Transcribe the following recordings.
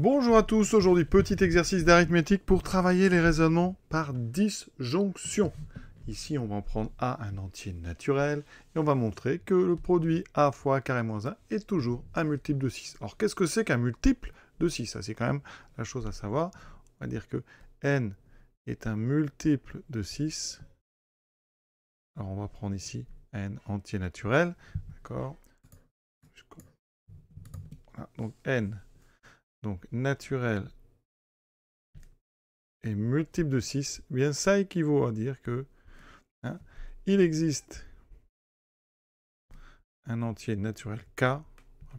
Bonjour à tous, aujourd'hui petit exercice d'arithmétique pour travailler les raisonnements par disjonction. Ici on va en prendre A un entier naturel et on va montrer que le produit A fois carré moins 1 est toujours un multiple de 6. Alors qu'est-ce que c'est qu'un multiple de 6 c'est quand même la chose à savoir. On va dire que n est un multiple de 6. Alors on va prendre ici n entier naturel, d'accord Donc n donc naturel et multiple de 6, eh bien ça équivaut à dire que hein, il existe un entier naturel k, hein,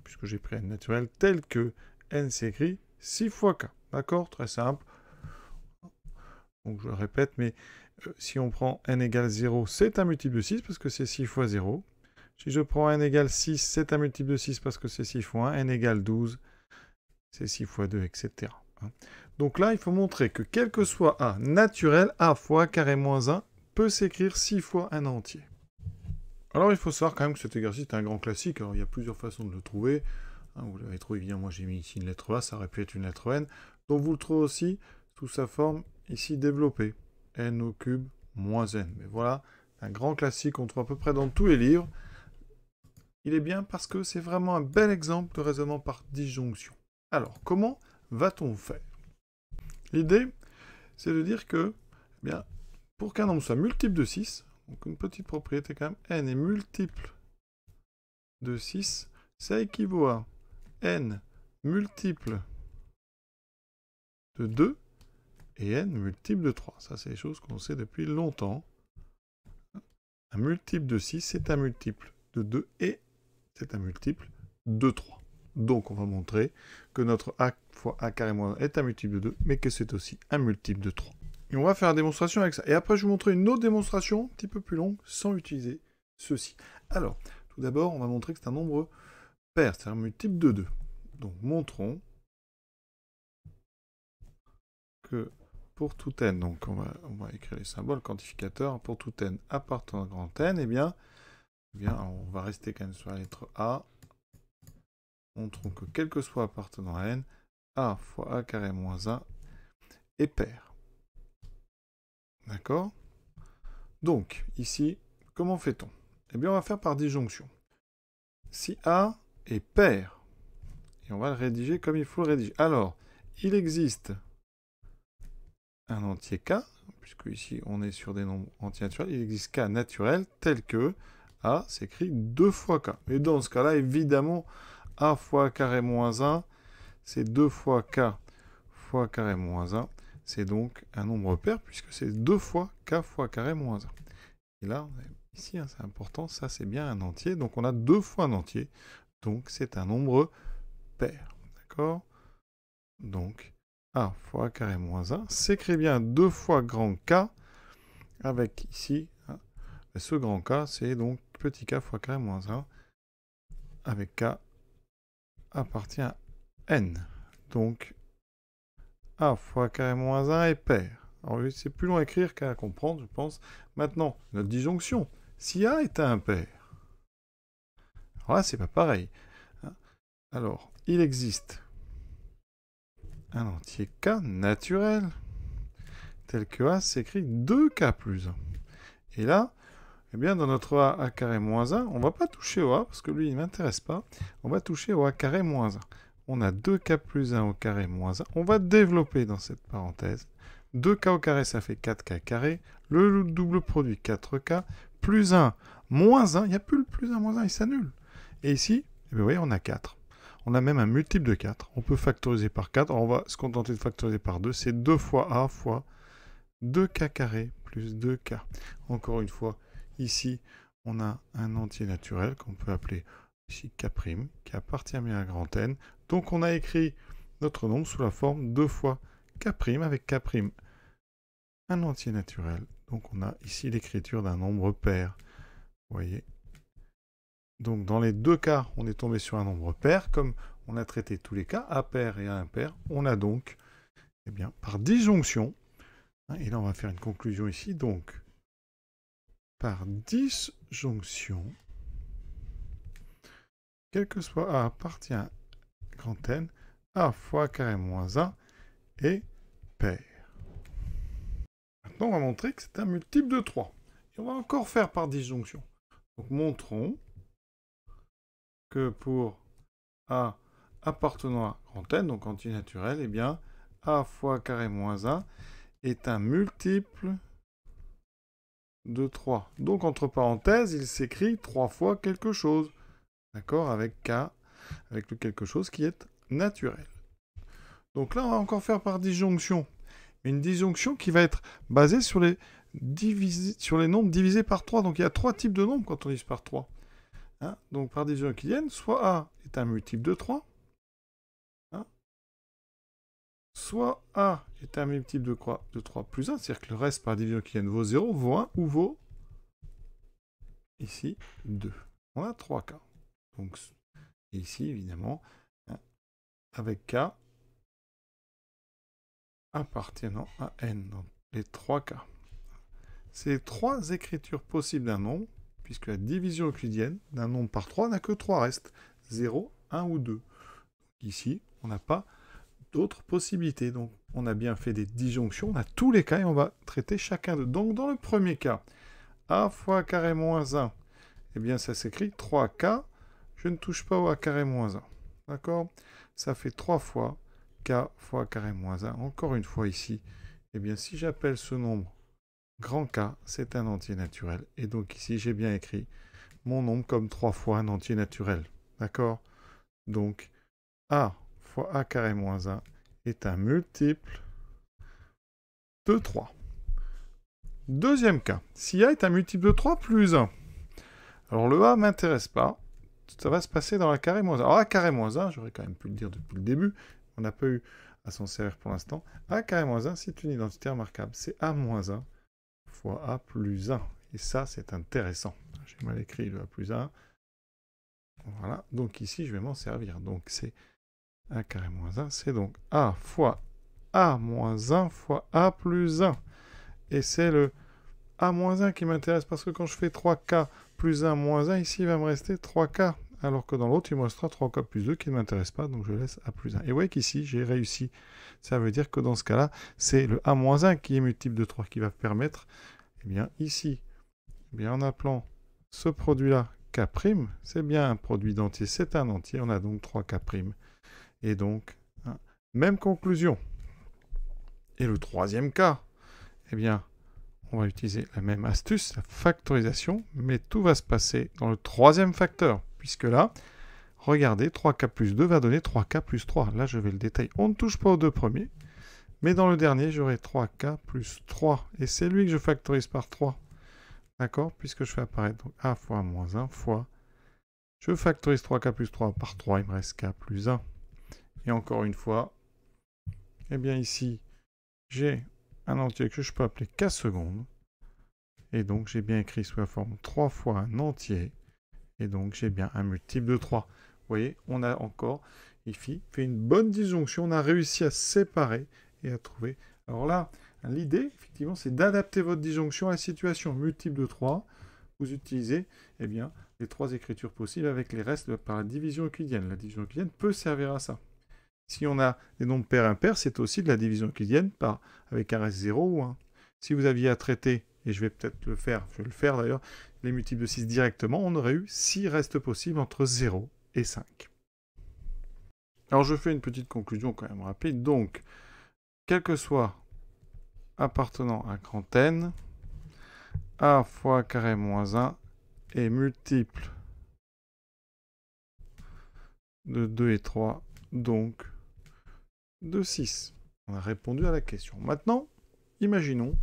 puisque j'ai pris n naturel, tel que n s'écrit 6 fois k. D'accord Très simple. Donc je le répète, mais euh, si on prend n égale 0, c'est un multiple de 6 parce que c'est 6 fois 0. Si je prends n égale 6, c'est un multiple de 6 parce que c'est 6 fois 1. n égale 12, c'est 6 fois 2, etc. Hein. Donc là, il faut montrer que quel que soit A naturel, A fois carré moins 1 peut s'écrire 6 fois un entier. Alors il faut savoir quand même que cet exercice est un grand classique, alors il y a plusieurs façons de le trouver. Hein. vous l'avez trouvé, évidemment, moi j'ai mis ici une lettre A, ça aurait pu être une lettre N. Donc vous le trouvez aussi sous sa forme ici développée, N au cube moins N. Mais voilà, un grand classique qu'on trouve à peu près dans tous les livres. Il est bien parce que c'est vraiment un bel exemple de raisonnement par disjonction. Alors, comment va-t-on faire L'idée, c'est de dire que, eh bien, pour qu'un nombre soit multiple de 6, donc une petite propriété quand même, n est multiple de 6, ça équivaut à n multiple de 2 et n multiple de 3. Ça, c'est des choses qu'on sait depuis longtemps. Un multiple de 6, c'est un multiple de 2 et c'est un multiple de 3. Donc on va montrer que notre a fois a carré moins 1 est un multiple de 2, mais que c'est aussi un multiple de 3. Et on va faire la démonstration avec ça. Et après, je vais vous montrer une autre démonstration, un petit peu plus longue, sans utiliser ceci. Alors, tout d'abord, on va montrer que c'est un nombre pair, c'est un multiple de 2. Donc montrons que pour tout n, donc on va, écrire les symboles quantificateurs, pour tout n appartenant à grand n, eh bien, eh bien, on va rester quand même sur la lettre A, on trouve que quel que soit appartenant à n, a fois a carré moins 1 est pair. D'accord Donc, ici, comment fait-on Eh bien, on va faire par disjonction. Si a est pair, et on va le rédiger comme il faut le rédiger. Alors, il existe un entier k, puisque ici on est sur des nombres entiers naturels, il existe k naturel tel que a s'écrit deux fois k. Et dans ce cas-là, évidemment, a fois carré moins 1, c'est 2 fois k fois carré moins 1. C'est donc un nombre pair puisque c'est 2 fois k fois carré moins 1. Et là, ici, hein, c'est important, ça c'est bien un entier. Donc on a 2 fois un entier. Donc c'est un nombre pair. D'accord Donc a fois carré moins 1 s'écrit bien 2 fois grand k avec ici, hein, ce grand k c'est donc petit k fois carré moins 1 avec k appartient à n. Donc a fois carré moins 1 est pair. Alors c'est plus long à écrire qu'à comprendre, je pense. Maintenant, notre disjonction. Si a est impair, alors là, c'est pas pareil. Hein. Alors, il existe un entier k naturel, tel que a s'écrit 2k plus 1. Et là, eh bien, dans notre a, carré moins 1, on ne va pas toucher au a, parce que lui, il ne m'intéresse pas. On va toucher au a carré moins 1. On a 2k plus 1 au carré moins 1. On va développer dans cette parenthèse. 2k au carré, ça fait 4k carré. Le double produit, 4k. Plus 1, moins 1. Il n'y a plus le plus 1, moins 1, il s'annule. Et ici, eh vous voyez, on a 4. On a même un multiple de 4. On peut factoriser par 4. on va se contenter de factoriser par 2. C'est 2 fois a fois 2k carré plus 2k. Encore une fois, Ici, on a un entier naturel qu'on peut appeler ici K', qui appartient bien à grand N. Donc on a écrit notre nombre sous la forme 2 fois K' avec K'. Un entier naturel. Donc on a ici l'écriture d'un nombre pair. Vous voyez Donc dans les deux cas, on est tombé sur un nombre pair. Comme on a traité tous les cas, à pair et à impair, on a donc, eh bien, par disjonction, hein, et là on va faire une conclusion ici, donc par disjonction, quel que soit A appartient à N, A fois carré moins 1 est pair. Maintenant, on va montrer que c'est un multiple de 3. Et on va encore faire par disjonction. Donc, montrons que pour A appartenant à N, donc antinaturel, eh bien, A fois carré moins 1 est un multiple de 3. Donc, entre parenthèses, il s'écrit 3 fois quelque chose. D'accord Avec K, avec le quelque chose qui est naturel. Donc là, on va encore faire par disjonction. Une disjonction qui va être basée sur les, sur les nombres divisés par 3. Donc il y a trois types de nombres quand on divise par 3. Hein Donc par qui viennent soit A est un multiple de 3, soit A est un multiple de, de 3 plus 1, c'est-à-dire que le reste par division qui n vaut 0 vaut 1 ou vaut ici 2. On a 3 cas. Donc ici, évidemment, hein, avec k appartenant à n, dans les 3 cas. C'est les 3 écritures possibles d'un nombre, puisque la division euclidienne d'un nombre par 3 n'a que 3 restes, 0, 1 ou 2. Ici, on n'a pas d'autres possibilités. Donc on a bien fait des disjonctions, on a tous les cas et on va traiter chacun d'eux. Donc dans le premier cas, a fois carré moins 1, eh bien ça s'écrit 3k, je ne touche pas au a carré moins 1. D'accord Ça fait 3 fois k fois carré moins 1. Encore une fois ici, eh bien si j'appelle ce nombre grand k, c'est un entier naturel. Et donc ici, j'ai bien écrit mon nombre comme 3 fois un entier naturel. D'accord Donc, a fois a carré moins 1 est un multiple de 3. Deuxième cas, si a est un multiple de 3 plus 1. Alors le a m'intéresse pas, ça va se passer dans a carré moins 1. Alors a carré moins 1, j'aurais quand même pu le dire depuis le début, on n'a pas eu à s'en servir pour l'instant. a carré moins 1, c'est une identité remarquable, c'est a moins 1 fois a plus 1. Et ça, c'est intéressant. J'ai mal écrit le a plus 1. Voilà, donc ici, je vais m'en servir. Donc c'est a carré moins 1, c'est donc a fois a moins 1 fois a plus 1. Et c'est le a moins 1 qui m'intéresse parce que quand je fais 3k plus 1 moins 1, ici il va me rester 3k. Alors que dans l'autre, il me restera 3k plus 2 qui ne m'intéresse pas, donc je laisse a plus 1. Et vous voyez qu'ici, j'ai réussi. Ça veut dire que dans ce cas-là, c'est le a moins 1 qui est multiple de 3 qui va permettre, eh bien ici, eh bien, en appelant ce produit-là k', c'est bien un produit d'entier, c'est un entier, on a donc 3k'. Et donc, hein, même conclusion. Et le troisième cas, eh bien, on va utiliser la même astuce, la factorisation, mais tout va se passer dans le troisième facteur, puisque là, regardez, 3K plus 2 va donner 3K plus 3. Là, je vais le détailler. On ne touche pas aux deux premiers, mais dans le dernier, j'aurai 3K plus 3, et c'est lui que je factorise par 3. D'accord Puisque je fais apparaître donc A fois moins 1 fois. Je factorise 3K plus 3 par 3, il me reste K plus 1. Et encore une fois, eh bien ici, j'ai un entier que je peux appeler k secondes. Et donc j'ai bien écrit sous la forme 3 fois un entier. Et donc j'ai bien un multiple de 3. Vous voyez, on a encore ici fait une bonne disjonction. On a réussi à séparer et à trouver. Alors là, l'idée, effectivement, c'est d'adapter votre disjonction à la situation multiple de 3. Vous utilisez eh bien, les trois écritures possibles avec les restes par la division euclidienne. La division euclidienne peut servir à ça. Si on a des nombres pairs impairs, c'est aussi de la division euclidienne par, avec un reste 0 ou 1. Si vous aviez à traiter, et je vais peut-être le faire, je vais le faire d'ailleurs, les multiples de 6 directement, on aurait eu 6 restes possibles entre 0 et 5. Alors je fais une petite conclusion quand même rapide. Donc, quel que soit appartenant à grand n, a fois carré moins 1 est multiple de 2 et 3, donc de 6. On a répondu à la question. Maintenant, imaginons,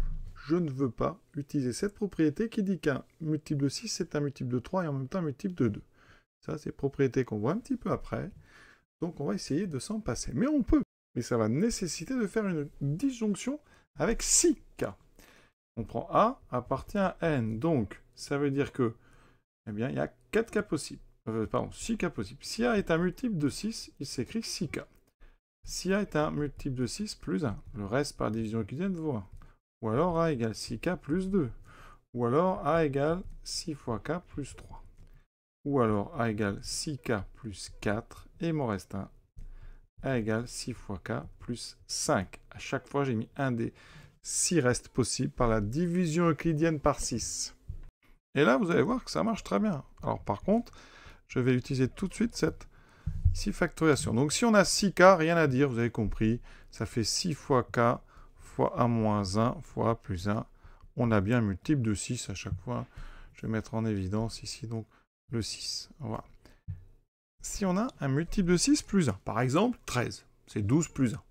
je ne veux pas utiliser cette propriété qui dit qu'un multiple de 6, est un multiple de 3 et en même temps un multiple de 2. Ça, c'est propriété qu'on voit un petit peu après. Donc, on va essayer de s'en passer. Mais on peut. Mais ça va nécessiter de faire une disjonction avec 6 cas. On prend A appartient à N. Donc, ça veut dire que, eh bien, il y a 4K possibles. Euh, pardon, 6 cas possibles. Si A est un multiple de 6, il s'écrit 6K. Si A est un multiple de 6 plus 1, le reste par division euclidienne vaut 1. Ou alors A égale 6K plus 2. Ou alors A égale 6 fois K plus 3. Ou alors A égale 6K plus 4 et il m'en reste 1. A égale 6 fois K plus 5. À chaque fois, j'ai mis un des 6 restes possibles par la division euclidienne par 6. Et là, vous allez voir que ça marche très bien. Alors par contre, je vais utiliser tout de suite cette 6 Donc si on a 6K, rien à dire, vous avez compris. Ça fait 6 fois K fois A moins 1 fois A plus 1. On a bien un multiple de 6 à chaque fois. Je vais mettre en évidence ici donc le 6. Si on a un multiple de 6 plus 1, par exemple 13, c'est 12 plus 1.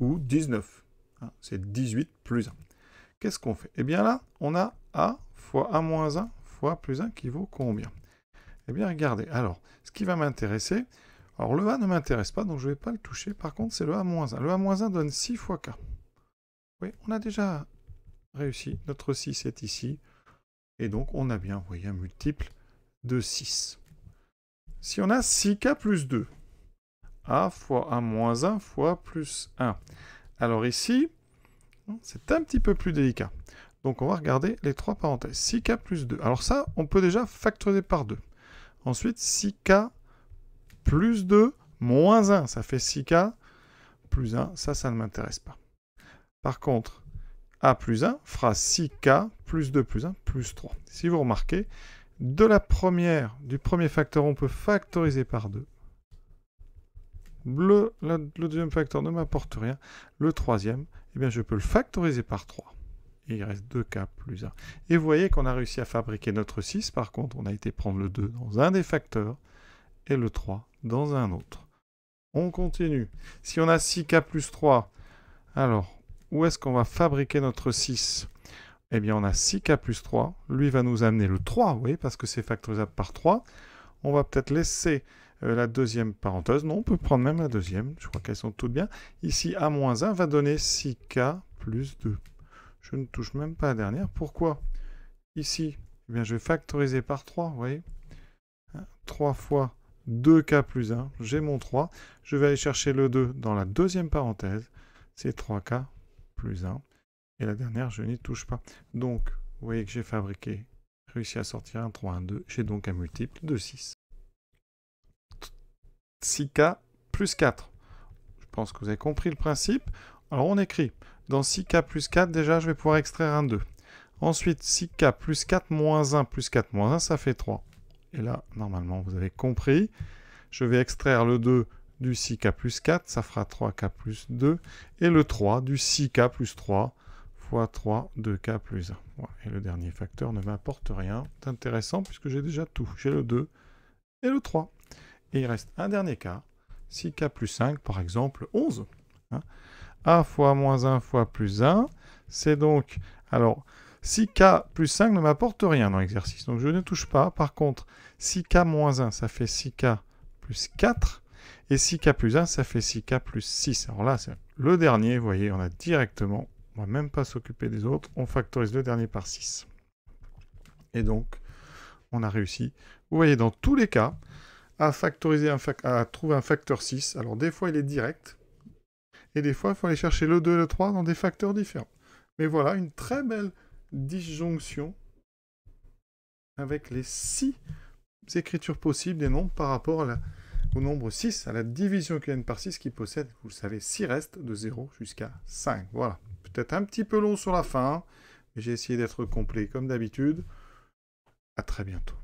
Ou 19, hein, c'est 18 plus 1. Qu'est-ce qu'on fait Eh bien là, on a A fois A moins 1 fois plus 1 qui vaut combien eh bien, regardez. Alors, ce qui va m'intéresser, alors le A ne m'intéresse pas, donc je ne vais pas le toucher. Par contre, c'est le A-1. Le A-1 donne 6 fois K. Oui, on a déjà réussi. Notre 6 est ici. Et donc, on a bien, vous voyez, un multiple de 6. Si on a 6K plus 2, A fois A moins 1 fois plus 1. Alors ici, c'est un petit peu plus délicat. Donc, on va regarder les trois parenthèses. 6K plus 2. Alors ça, on peut déjà factoriser par 2. Ensuite, 6K plus 2 moins 1, ça fait 6K plus 1. Ça, ça ne m'intéresse pas. Par contre, A plus 1 fera 6K plus 2 plus 1 plus 3. Si vous remarquez, de la première, du premier facteur, on peut factoriser par 2. Le, le, deuxième facteur ne m'apporte rien. Le troisième, eh bien, je peux le factoriser par 3 il reste 2K plus 1. Et vous voyez qu'on a réussi à fabriquer notre 6, par contre, on a été prendre le 2 dans un des facteurs et le 3 dans un autre. On continue. Si on a 6K plus 3, alors, où est-ce qu'on va fabriquer notre 6 Eh bien, on a 6K plus 3. Lui va nous amener le 3, vous parce que c'est factorisable par 3. On va peut-être laisser euh, la deuxième parenthèse. Non, on peut prendre même la deuxième. Je crois qu'elles sont toutes bien. Ici, A-1 moins va donner 6K plus 2 je ne touche même pas la dernière. Pourquoi Ici, eh bien, je vais factoriser par 3, vous voyez 3 hein, fois 2k plus 1, j'ai mon 3. Je vais aller chercher le 2 dans la deuxième parenthèse, c'est 3k plus 1. Et la dernière, je n'y touche pas. Donc, vous voyez que j'ai fabriqué, réussi à sortir un 3, un 2. J'ai donc un multiple de 6. 6k plus 4. Je pense que vous avez compris le principe. Alors, on écrit dans 6K plus 4, déjà, je vais pouvoir extraire un 2. Ensuite, 6K plus 4 moins 1 plus 4 moins 1, ça fait 3. Et là, normalement, vous avez compris. Je vais extraire le 2 du 6K plus 4, ça fera 3K plus 2. Et le 3 du 6K plus 3 fois 3, 2K plus 1. Et le dernier facteur ne m'importe rien d'intéressant puisque j'ai déjà tout. J'ai le 2 et le 3. Et il reste un dernier cas, 6K plus 5 par exemple, 11 a fois moins 1 fois plus 1. C'est donc, alors, 6k plus 5 ne m'apporte rien dans l'exercice, donc je ne touche pas. Par contre, 6k moins 1, ça fait 6k plus 4. Et 6k plus 1, ça fait 6k plus 6. Alors là, c'est le dernier, vous voyez, on a directement, on ne va même pas s'occuper des autres, on factorise le dernier par 6. Et donc, on a réussi. Vous voyez, dans tous les cas, à factoriser, un à trouver un facteur 6. Alors des fois, il est direct, et des fois, il faut aller chercher le 2 et le 3 dans des facteurs différents. Mais voilà, une très belle disjonction avec les 6 écritures possibles des nombres par rapport au nombre 6, à la division qu'il y a par 6 qui possède, vous le savez, 6 restes de 0 jusqu'à 5. Voilà, peut-être un petit peu long sur la fin, mais j'ai essayé d'être complet comme d'habitude. À très bientôt.